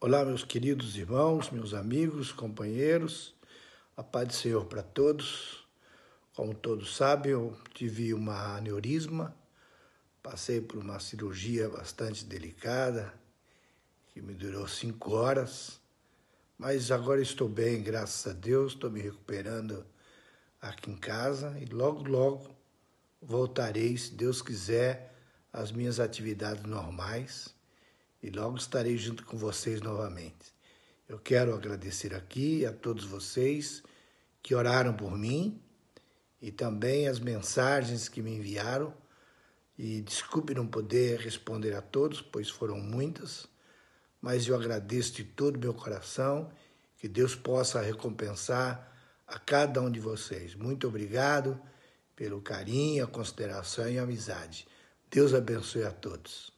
Olá, meus queridos irmãos, meus amigos, companheiros, a paz do Senhor para todos. Como todos sabem, eu tive uma aneurisma, passei por uma cirurgia bastante delicada, que me durou cinco horas, mas agora estou bem, graças a Deus, estou me recuperando aqui em casa e logo, logo voltarei, se Deus quiser, às minhas atividades normais e logo estarei junto com vocês novamente. Eu quero agradecer aqui a todos vocês que oraram por mim e também as mensagens que me enviaram. E desculpe não poder responder a todos, pois foram muitas, mas eu agradeço de todo meu coração que Deus possa recompensar a cada um de vocês. Muito obrigado pelo carinho, a consideração e a amizade. Deus abençoe a todos.